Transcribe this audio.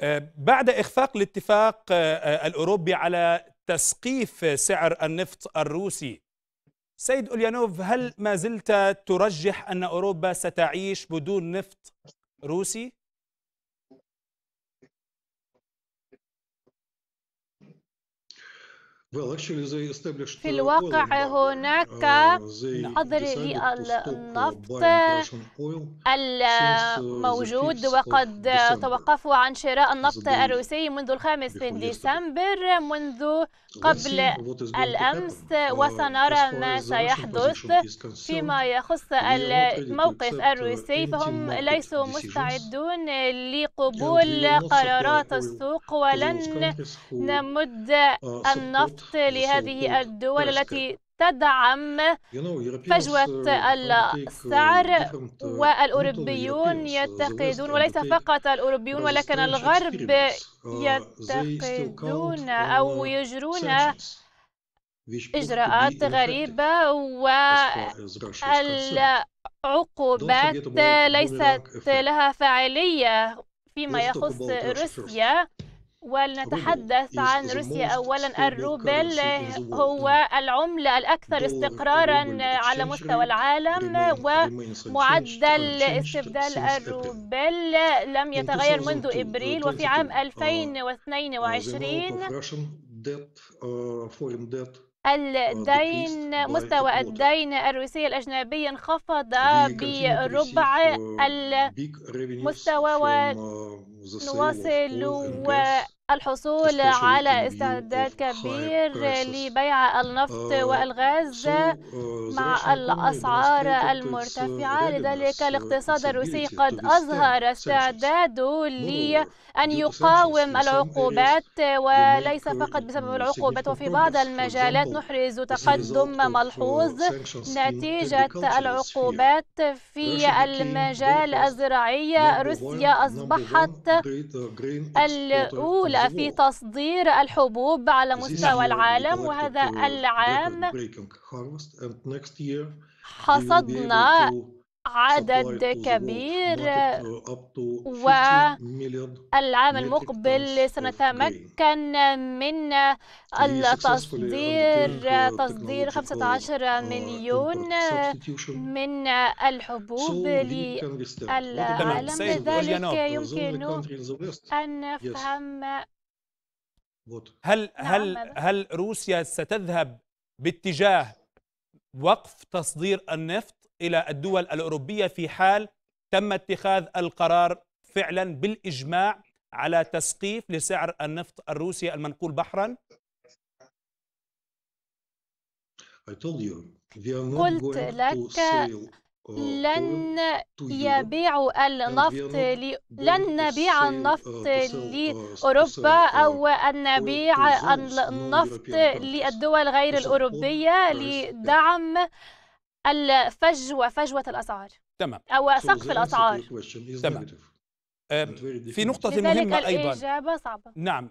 آه، بعد إخفاق الاتفاق آه، آه، الأوروبي على تسقيف سعر النفط الروسي سيد أوليانوف هل ما زلت ترجح أن أوروبا ستعيش بدون نفط روسي؟ Uh, في الواقع هناك uh, نظر للنفط uh, الموجود وقد توقفوا عن شراء النفط الروسي منذ الخامس من ديسمبر منذ قبل الأمس وسنرى ما سيحدث فيما يخص الموقف الروسي فهم ليسوا مستعدون لقبول قرارات السوق ولن نمد النفط الوسط لهذه الدول التي تدعم فجوة uh, السعر uh, uh, والأوروبيون يتقدون وليس فقط الأوروبيون ولكن الغرب يتقدون أو يجرون إجراءات غريبة والعقوبات ليست لها فاعلية فيما يخص روسيا ولنتحدث عن روسيا أولا الروبل هو العملة الأكثر استقرارا على مستوى العالم ومعدل استبدال الروبل لم يتغير منذ إبريل وفي عام 2022 uh, uh, uh, الدين مستوى الدين الروسي الأجنبي انخفض بربع المستوى Nous c'est الحصول على استعداد كبير لبيع النفط آه، والغاز آه، مع الأسعار المرتفعة uh, لذلك uh, الاقتصاد الروسي قد أظهر استعداده لأن يقاوم العقوبات وليس فقط بسبب العقوبات وفي بعض المجالات نحرز تقدم ملحوظ نتيجة العقوبات في المجال الزراعي روسيا أصبحت الأولى بدأ في تصدير الحبوب على مستوى العالم uh, وهذا العام حصدنا عدد كبير والعام المقبل سنتمكن من التصدير تصدير 15 آه، مليون من الحبوب للعالم لذلك يمكن أن نفهم هل نعم، هل هل روسيا ستذهب باتجاه وقف تصدير النفط إلى الدول الأوروبية في حال تم اتخاذ القرار فعلا بالإجماع على تسقيف لسعر النفط الروسي المنقول بحرا قلت لك uh, لن يبيعوا النفط ل... لن نبيع uh, النفط uh, لأوروبا أو أن نبيع النفط للدول غير الأوروبية لدعم الفجوة فجوة الأسعار تمام أو سقف الأسعار تمام في نقطة مهمة أيضا الإجابة صعبة نعم